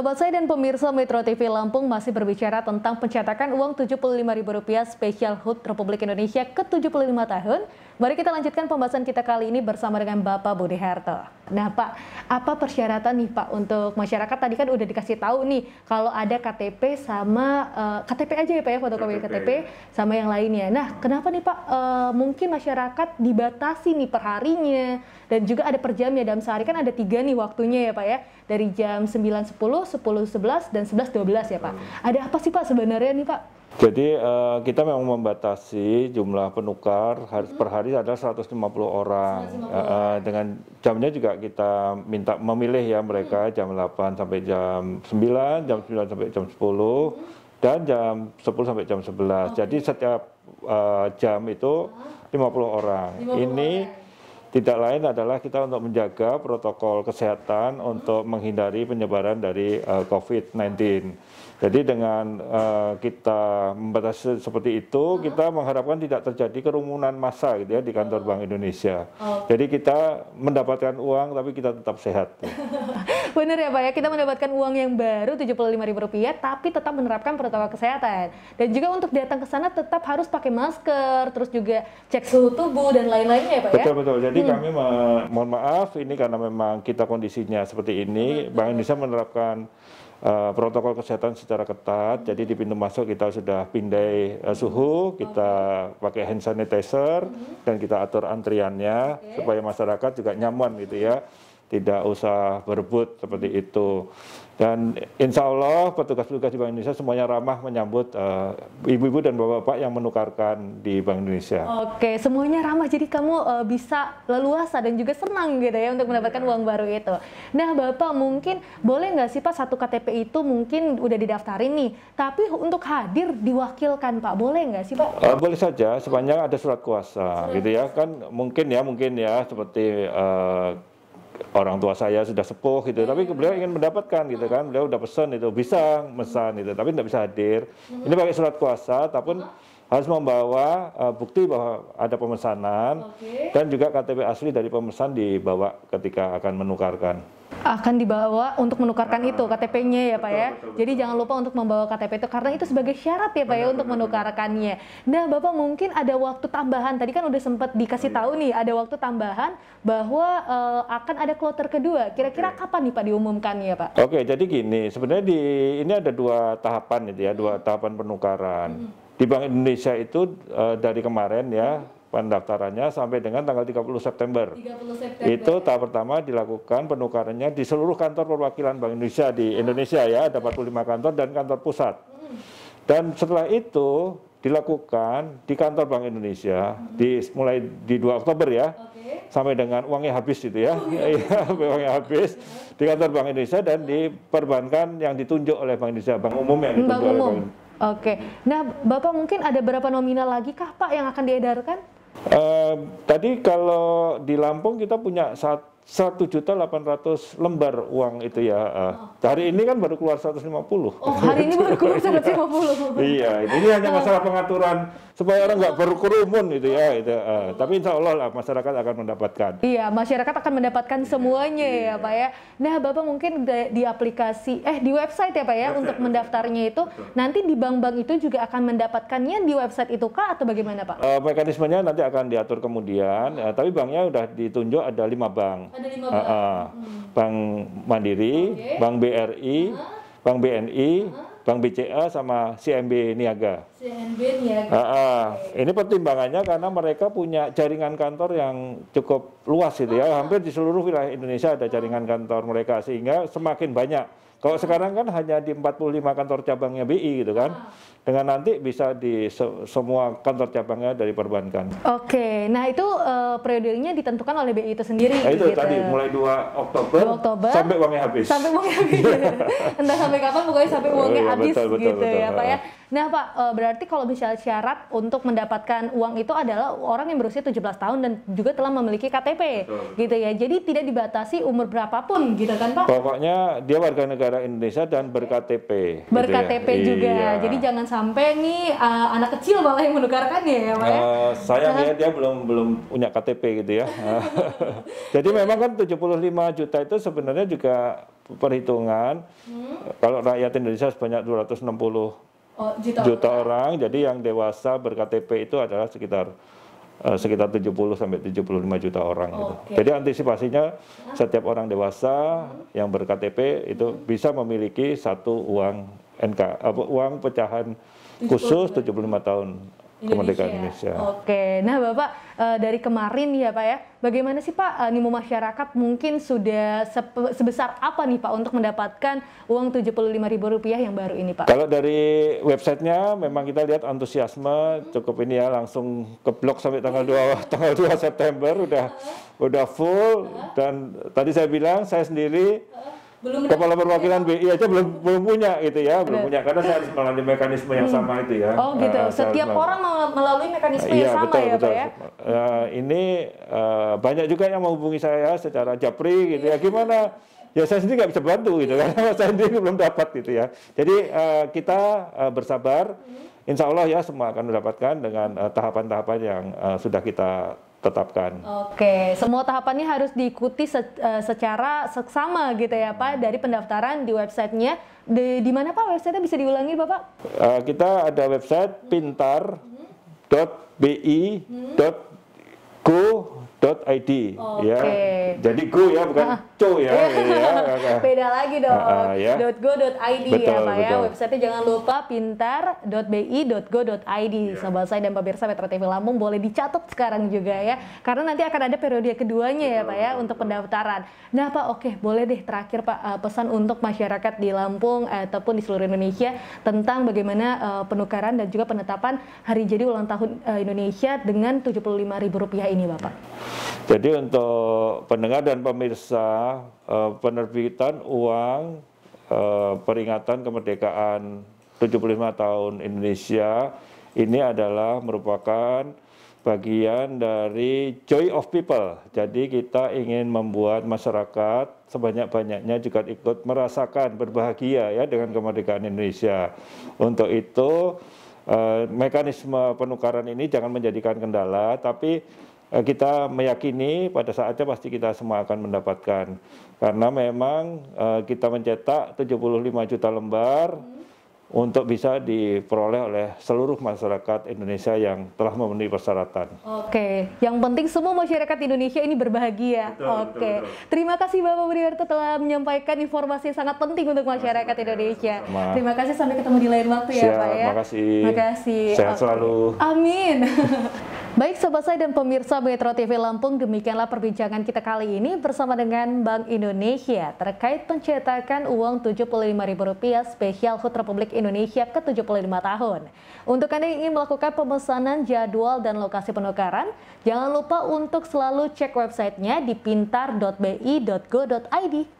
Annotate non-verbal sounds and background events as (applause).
Sobat saya dan pemirsa Metro TV Lampung masih berbicara tentang pencetakan uang Rp75.000 spesial HUT Republik Indonesia ke-75 tahun. Mari kita lanjutkan pembahasan kita kali ini bersama dengan Bapak Budi Harto. Nah Pak, apa persyaratan nih Pak untuk masyarakat tadi kan udah dikasih tahu nih kalau ada KTP sama uh, eh, KTP aja ya Pak ya fotokopi KTP, KTP sama yang lainnya. Nah kenapa nih Pak uh, mungkin masyarakat dibatasi nih perharinya dan juga ada per ya dalam sehari kan ada tiga nih waktunya ya Pak ya dari jam 9.10, 10.11 dan 11.12 ya Pak. Ada apa sih Pak sebenarnya nih Pak? Jadi uh, kita memang membatasi jumlah penukar hari, hmm. per hari adalah 150 orang. 150 uh, uh, dengan jamnya juga kita minta memilih ya mereka hmm. jam 8 sampai jam 9, jam 9 sampai jam 10 hmm. dan jam 10 sampai jam 11. Okay. Jadi setiap uh, jam itu 50 orang. 50 Ini orang tidak lain adalah kita untuk menjaga protokol kesehatan untuk menghindari penyebaran dari uh, eh, COVID-19. Jadi dengan uh, kita membatasi seperti itu, kita mengharapkan tidak terjadi kerumunan massa gitu ya di kantor Bank Indonesia. Jadi kita mendapatkan uang tapi kita tetap sehat. (laughs) Benar ya Pak ya, kita mendapatkan uang yang baru Rp75.000 tapi tetap menerapkan protokol kesehatan. Dan juga untuk datang ke sana tetap harus pakai masker, terus juga cek suhu tubuh dan lain-lainnya ya Pak ya. Betul betul. Jadi jadi hmm. kami mohon maaf ini karena memang kita kondisinya seperti ini, hmm. hmm. Bank Indonesia menerapkan uh, protokol kesehatan secara ketat. Hmm. Jadi di pintu masuk kita sudah pindai uh, suhu, kita pakai hand sanitizer dan kita atur antriannya supaya masyarakat juga nyaman gitu ya tidak usah berebut seperti itu. Dan insya Allah petugas-petugas di Bank Indonesia semuanya ramah menyambut eh, ibu-ibu uh, dan bapak-bapak yang menukarkan di Bank Indonesia. Oke, semuanya ramah. Jadi kamu uh, bisa leluasa dan juga senang gitu ya untuk mendapatkan iya. uang baru itu. Nah, Bapak mungkin boleh nggak sih Pak satu KTP itu mungkin udah didaftarin nih, tapi untuk hadir diwakilkan Pak, boleh nggak sih Pak? Uh, boleh saja, sepanjang ada surat kuasa surat gitu ya. Kan mungkin ya, mungkin ya seperti uh, orang tua saya sudah sepuh gitu, tapi iya. beliau ingin mendapatkan gitu kan, beliau udah pesan itu bisa pesan itu, tapi tidak bisa hadir. Hmm. Ini pakai surat kuasa, tapi oh harus membawa uh, bukti bahwa ada pemesanan okay. dan juga KTP asli dari pemesan dibawa ketika akan menukarkan. Akan dibawa untuk menukarkan nah, itu KTP-nya ya, ya betul, Pak ya. Betul, Jadi betul. jangan lupa untuk membawa KTP itu karena itu sebagai syarat ya Pak ya untuk benar, menukarkannya. Benar. Nah Bapak mungkin ada waktu tambahan tadi kan udah sempat dikasih oh, iya. tahu nih ada waktu tambahan bahwa uh, akan ada kloter kedua. Kira-kira okay. kapan nih Pak diumumkannya ya Pak? Oke, jadi gini, sebenarnya di ini ada dua tahapan itu ya, dua iya. tahapan penukaran. Hmm di Bank Indonesia itu uh, dari kemarin ya pendaftarannya sampai dengan tanggal 30 September. 30 September. Itu tahap pertama dilakukan penukarannya di seluruh kantor perwakilan Bank Indonesia di Indonesia ya, ada 45 kantor dan kantor pusat. Hmm. Dan setelah itu dilakukan di kantor Bank Indonesia hmm. di mulai di 2 Oktober ya. Okay. Sampai dengan uangnya habis gitu ya. Oh, iya. (laughs) Iya, uangnya habis di kantor Bank Indonesia dan di perbankan yang ditunjuk oleh Bank Indonesia, bank umum yang ditunjuk bank oleh umum. Bank Indonesia Oke. Nah, Bapak mungkin ada berapa nominal lagi kah Pak yang akan diedarkan? Uh, tadi kalau di Lampung kita punya satu juta delapan ratus lembar uang itu ya. Eh, oh. Hari ini kan baru keluar 150. Oh, hari ini baru keluar lima 150. (laughs) iya, ini hanya oh. masalah pengaturan supaya orang nggak berkerumun gitu ya itu uh, tapi insya Allah lah, masyarakat akan mendapatkan iya masyarakat akan mendapatkan iya, semuanya ya, iya. ya pak ya nah bapak mungkin di, di aplikasi eh di website ya pak ya untuk mendaftarnya itu nanti di bank-bank itu juga akan mendapatkannya di website itu kah atau bagaimana pak uh, mekanismenya nanti akan diatur kemudian uh, tapi banknya udah ditunjuk ada lima bank ada lima bank uh, uh, hmm. bank Mandiri okay. bank BRI -huh. bank BNI -huh Bank BCA sama CMB Niaga. CMB Niaga. Uh, uh. Ini pertimbangannya karena mereka punya jaringan kantor yang cukup luas itu ya. Hampir di seluruh wilayah Indonesia ada jaringan kantor mereka sehingga semakin banyak kalau sekarang kan hanya di 45 kantor cabangnya BI gitu kan. Ah. Dengan nanti bisa di se semua kantor cabangnya dari perbankan. Oke, nah itu uh, periodenya ditentukan oleh BI itu sendiri. Nah, itu gitu. tadi mulai 2 Oktober, 2 Oktober sampai uangnya habis. Sampai uangnya habis. (laughs) Entah sampai kapan pokoknya sampai uangnya oh, iya, habis betul, betul, gitu betul, ya, betul. Pak ya. Nah, Pak, eh, berarti kalau misalnya syarat untuk mendapatkan uang itu adalah orang yang berusia 17 tahun dan juga telah memiliki KTP betul. gitu ya. Jadi tidak dibatasi umur berapapun gitu kan, Pak? Pokoknya dia warga negara negara Indonesia dan berKTP. BerKTP gitu ya. juga. Iya. Jadi jangan sampai nih uh, anak kecil malah yang menukarkannya ya, Pak. Uh, sayangnya dia belum belum punya KTP gitu ya. (laughs) (laughs) Jadi memang kan 75 juta itu sebenarnya juga perhitungan hmm? kalau rakyat Indonesia sebanyak 260 oh, juta, juta orang. orang, jadi yang dewasa berKTP itu adalah sekitar uh, sekitar 70 sampai 75 juta orang oh, gitu. Jadi antisipasinya setiap orang dewasa hmm. yang berKTP itu hmm. bisa memiliki satu uang NK apa, uang pecahan khusus 75 tahun. Indonesia. kemerdekaan Indonesia. Oke, nah Bapak eh, dari kemarin ya Pak ya, bagaimana sih Pak eh, animo masyarakat mungkin sudah sebesar apa nih Pak untuk mendapatkan uang Rp75.000 yang baru ini Pak? Kalau dari websitenya memang kita lihat antusiasme cukup ini ya langsung ke blok sampai tanggal 2 iya. tanggal 2 September udah iya. udah full iya. dan tadi saya bilang saya sendiri belum kepala perwakilan BI aja belum belum punya gitu ya belum punya karena saya harus melalui mekanisme yang hmm. sama itu ya oh gitu uh, setiap orang melalui mekanisme uh, iya, yang sama betul, ya betul. Pak ya uh, ini uh, banyak juga yang menghubungi saya secara japri gitu ya iya. gimana ya saya sendiri nggak bisa bantu gitu karena iya. (laughs) saya sendiri belum dapat gitu ya jadi uh, kita uh, bersabar hmm. Insya Allah ya semua akan mendapatkan dengan tahapan-tahapan uh, yang uh, sudah kita tetapkan. Oke, semua tahapannya harus diikuti eh, secara seksama gitu ya Pak dari pendaftaran di websitenya. Di, di mana Pak websitenya bisa diulangi Bapak? Uh, kita ada website pintar.bi.go dot ID oh, ya. Jadi go ya bukan ah. ah. co ya. (laughs) ya. Beda lagi dong. Uh, uh, ya. dot ID ya Pak ya. betul. ya. Websitenya jangan lupa pintar.bi.go.id. Yeah. Sobat saya dan pemirsa Metro TV Lampung boleh dicatat sekarang juga ya. Karena nanti akan ada periode keduanya betul. ya Pak ya untuk pendaftaran. Nah Pak oke boleh deh terakhir Pak uh, pesan untuk masyarakat di Lampung eh, ataupun di seluruh Indonesia tentang bagaimana uh, penukaran dan juga penetapan hari jadi ulang tahun uh, Indonesia dengan tujuh puluh lima ribu rupiah ini Bapak. Jadi untuk pendengar dan pemirsa eh, penerbitan uang eh, peringatan kemerdekaan 75 tahun Indonesia ini adalah merupakan bagian dari joy of people. Jadi kita ingin membuat masyarakat sebanyak-banyaknya juga ikut merasakan berbahagia ya dengan kemerdekaan Indonesia. Untuk itu eh, mekanisme penukaran ini jangan menjadikan kendala, tapi Eh, kita meyakini pada saatnya pasti kita semua akan mendapatkan karena memang eh, kita mencetak 75 juta lembar untuk bisa diperoleh oleh seluruh masyarakat Indonesia yang telah memenuhi persyaratan. Oke, yang penting semua masyarakat Indonesia ini berbahagia. Betul, Oke, betul, betul. terima kasih Bapak Budiarto telah menyampaikan informasi yang sangat penting untuk masyarakat Mas, Indonesia. Sama. Terima kasih sampai ketemu di lain waktu ya, Siap, ya Pak ya. Terima kasih. Terima kasih. Sehat Oke. selalu. Amin. (laughs) Baik Sobat saya dan pemirsa Metro TV Lampung, demikianlah perbincangan kita kali ini bersama dengan Bank Indonesia terkait pencetakan uang Rp75.000 spesial HUT Republik Indonesia ke-75 tahun. Untuk Anda yang ingin melakukan pemesanan jadwal dan lokasi penukaran, jangan lupa untuk selalu cek websitenya di pintar.bi.go.id